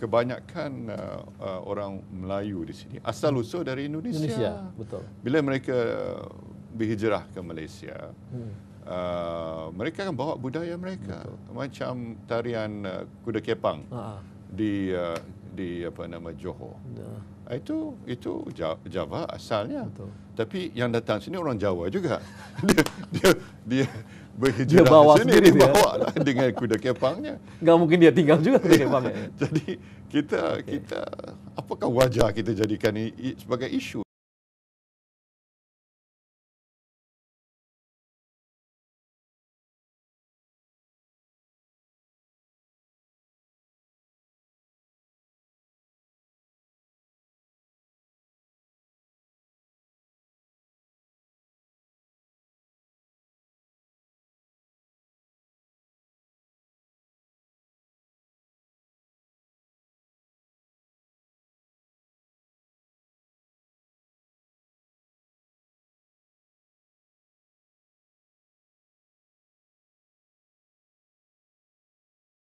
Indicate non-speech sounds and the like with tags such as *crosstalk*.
kebanyakan uh, uh, orang Melayu di sini asal usul dari Indonesia. Indonesia betul. Bila mereka berhijrah ke Malaysia, hmm. uh, mereka akan bawa budaya mereka betul. macam tarian uh, kuda kepang uh-huh. di uh, di apa nama Johor. Yeah. Ya. Itu itu Java asalnya. Betul. Tapi yang datang sini orang Jawa juga. *laughs* dia dia, dia berhijrah dia bawa sini, sendiri dia bawa lah dengan kuda kepangnya. Enggak mungkin dia tinggal juga kuda *laughs* kepangnya. jadi kita okay. kita apakah wajah kita jadikan ini sebagai isu?